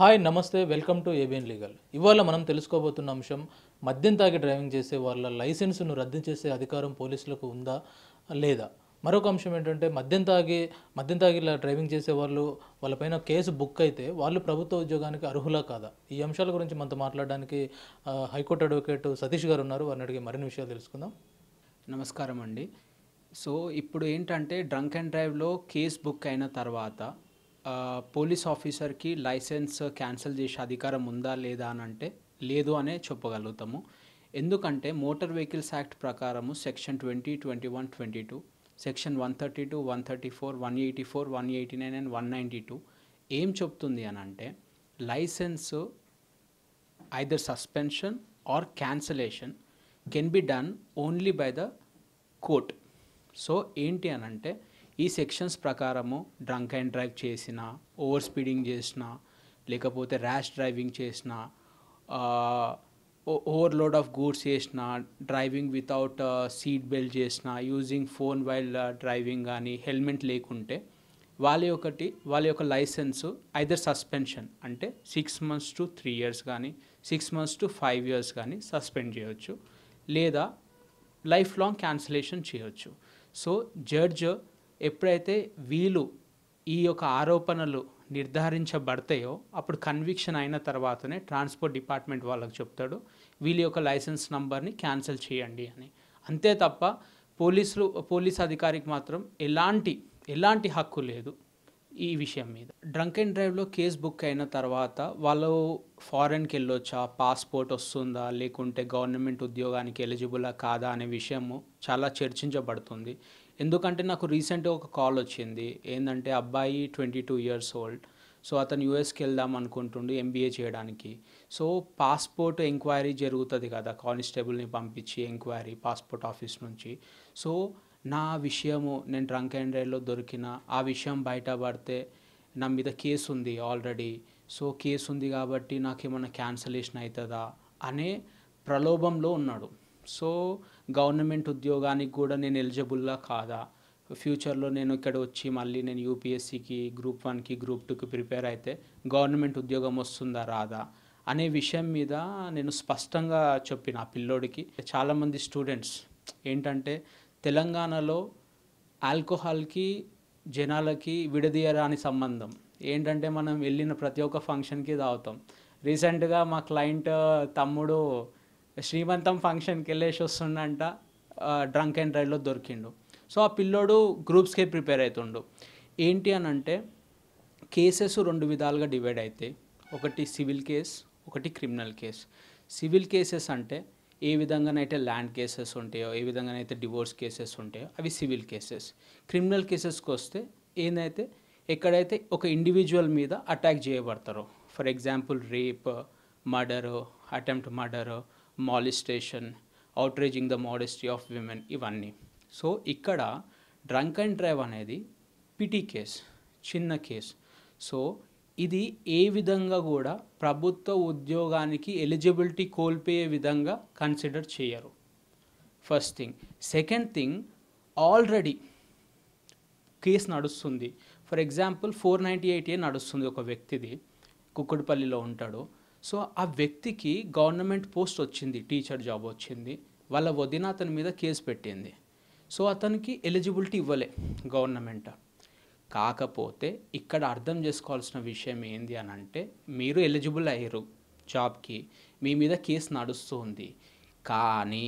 hi నమస్తే welcome to ABN legal ఇవాళ మనం తెలుసుకోబోతున్న అంశం మద్యం తాగి డ్రైవింగ్ చేసే వాళ్ళ లైసెన్స్ను రద్దు చేసే అధికారం పోలీసులకు ఉందా లేదా మరొక అంశం ఏంటంటే మద్యం తాగి మద్యం తాగి ఇలా డ్రైవింగ్ చేసే వాళ్ళు వాళ్ళపైన కేసు బుక్ అయితే వాళ్ళు ప్రభుత్వ ఉద్యోగానికి అర్హులా కాదా ఈ అంశాల గురించి మనతో మాట్లాడడానికి హైకోర్టు అడ్వకేట్ సతీష్ గారు ఉన్నారు వారిని అడిగి మరిన్ని విషయాలు తెలుసుకుందాం నమస్కారం అండి సో ఇప్పుడు ఏంటంటే డ్రంక్ అండ్ డ్రైవ్లో కేసు బుక్ అయిన తర్వాత పోలీస్ ఆఫీసర్కి లైసెన్స్ క్యాన్సిల్ చేసే అధికారం ఉందా లేదా అని అంటే లేదు అనే చెప్పగలుగుతాము ఎందుకంటే మోటార్ వెహికల్స్ యాక్ట్ ప్రకారము section twenty twenty one twenty two section one thirty two one thirty four one eighty four one eighty nine and one ninety two ఏం చెప్తుంది అని అంటే licence either suspension or cancellation can be done only by the court so ఏంటి అని అంటే ఈ sections ప్రకారము drunk and drive చేసిన ఓవర్ స్పీడింగ్ చేసిన లేకపోతే ర్యాష్ డ్రైవింగ్ చేసిన ఓవర్లోడ్ ఆఫ్ గూడ్స్ చేసిన డ్రైవింగ్ వితౌట్ సీట్ బెల్ట్ చేసిన యూజింగ్ ఫోన్ వైల్ డ్రైవింగ్ కానీ హెల్మెట్ లేకుంటే వాళ్ళ ఒకటి వాళ్ళ యొక్క లైసెన్సు ఐదర్ సస్పెన్షన్ అంటే six months to three years కానీ six months to five years కానీ సస్పెండ్ చేయవచ్చు లేదా లైఫ్ లాంగ్ క్యాన్సిలేషన్ చేయవచ్చు సో జడ్జ్ ఎప్పుడైతే వీళ్ళు ఈ యొక్క ఆరోపణలు నిర్ధారించబడతాయో అప్పుడు కన్విక్షన్ అయిన తర్వాతనే ట్రాన్స్పోర్ట్ డిపార్ట్మెంట్ వాళ్ళకి చెప్తాడు వీళ్ళ యొక్క లైసెన్స్ నంబర్ని క్యాన్సిల్ చేయండి అని అంతే తప్ప పోలీసులు పోలీస్ అధికారికి మాత్రం ఎలాంటి ఎలాంటి హక్కు లేదు ఈ విషయం మీద డ్రంక్ అండ్ డ్రైవ్లో కేసు బుక్ అయిన తర్వాత వాళ్ళు ఫారెన్కి వెళ్ళొచ్చా పాస్పోర్ట్ వస్తుందా లేకుంటే గవర్నమెంట్ ఉద్యోగానికి ఎలిజిబులా కాదా అనే విషయము చాలా చర్చించబడుతుంది ఎందుకంటే నాకు రీసెంట్గా ఒక కాల్ వచ్చింది ఏంటంటే అబ్బాయి twenty two years old so అతను యూఎస్కి వెళ్దాం అనుకుంటుండు ఎంబీఏ చేయడానికి సో పాస్పోర్ట్ ఎంక్వైరీ జరుగుతుంది కదా కానిస్టేబుల్ని పంపించి ఎంక్వైరీ పాస్పోర్ట్ ఆఫీస్ నుంచి సో నా విషయము నేను డ్రంక్ అండ్ డ్రైవ్లో దొరికిన ఆ విషయం బయటపడితే నా మీద కేసు ఉంది ఆల్రెడీ సో కేసు ఉంది కాబట్టి నాకేమైనా క్యాన్సలేషన్ అవుతుందా అనే ప్రలోభంలో ఉన్నాడు సో గవర్నమెంట్ ఉద్యోగానికి కూడా నేను ఎలిజిబుల్లా కాదా ఫ్యూచర్లో నేను ఇక్కడ వచ్చి మళ్ళీ నేను యూపీఎస్సికి గ్రూప్ వన్కి గ్రూప్ టూకి ప్రిపేర్ అయితే గవర్నమెంట్ ఉద్యోగం వస్తుందా రాదా అనే విషయం మీద నేను స్పష్టంగా చెప్పిన ఆ పిల్లోడికి చాలామంది స్టూడెంట్స్ ఏంటంటే తెలంగాణలో ఆల్కహాల్కి జనాలకి విడదీయరాని సంబంధం ఏంటంటే మనం వెళ్ళిన ప్రతి ఒక్క ఫంక్షన్కి తాగుతాం రీసెంట్గా మా క్లయింట్ తమ్ముడు శ్రీమంతం ఫంక్షన్కి వెళ్ళేసి వస్తుండంట డ్రంక్ అండ్ రైడ్లో దొరికిండు సో ఆ పిల్లోడు గ్రూప్స్కే ప్రిపేర్ అవుతుండు ఏంటి అని అంటే కేసెస్ రెండు విధాలుగా డివైడ్ అవుతాయి ఒకటి సివిల్ కేస్ ఒకటి క్రిమినల్ కేస్ సివిల్ కేసెస్ అంటే ఏ విధంగానైతే ల్యాండ్ కేసెస్ ఉంటాయో ఏ విధంగానైతే డివోర్స్ కేసెస్ ఉంటాయో అవి సివిల్ కేసెస్ క్రిమినల్ కేసెస్కి వస్తే ఏదైతే ఎక్కడైతే ఒక ఇండివిజువల్ మీద అటాక్ చేయబడతారో for example rape murder attempt murder molestation outraging the modesty of women ఇవన్నీ సో ఇక్కడ డ్రంక్ అండ్ డ్రైవ్ అనేది పిటి కేస్ చిన్న కేస్ సో ఇది ఏ విధంగా కూడా ప్రభుత్వ ఉద్యోగానికి ఎలిజిబిలిటీ కోల్పోయే విధంగా కన్సిడర్ చేయరు first thing second thing already case నడుస్తుంది for example four ninety eight A నడుస్తుంది ఒక వ్యక్తిది కుక్కుడుపల్లిలో ఉంటాడు సో ఆ వ్యక్తికి గవర్నమెంట్ పోస్ట్ వచ్చింది టీచర్ జాబ్ వచ్చింది వాళ్ళ వదిన అతని మీద కేసు పెట్టింది సో అతనికి ఎలిజిబిలిటీ ఇవ్వలే గవర్నమెంట్ కాకపోతే ఇక్కడ అర్థం చేసుకోవాల్సిన విషయం ఏంది అని అంటే మీరు ఎలిజిబుల్ అయ్యారు జాబ్కి మీ మీద కేసు నడుస్తుంది కానీ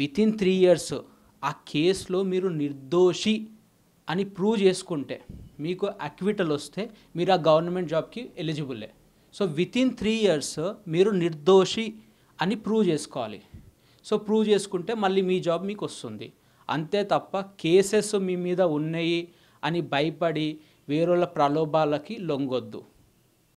విత్ ఇన్ త్రీ ఇయర్స్ ఆ కేసులో మీరు నిర్దోషి అని ప్రూవ్ చేసుకుంటే మీకు అక్విటల్ వస్తే మీరు ఆ గవర్నమెంట్ జాబ్కి ఎలిజిబులే so within three years మీరు నిర్దోషి అని ప్రూవ్ చేసుకోవాలి సో ప్రూవ్ చేసుకుంటే మళ్ళీ మీ జాబ్ మీకు వస్తుంది అంతే తప్ప కేసెస్ మీ మీద ఉన్నాయి అని భయపడి వేరే ప్రలోభాలకి లొంగొద్దు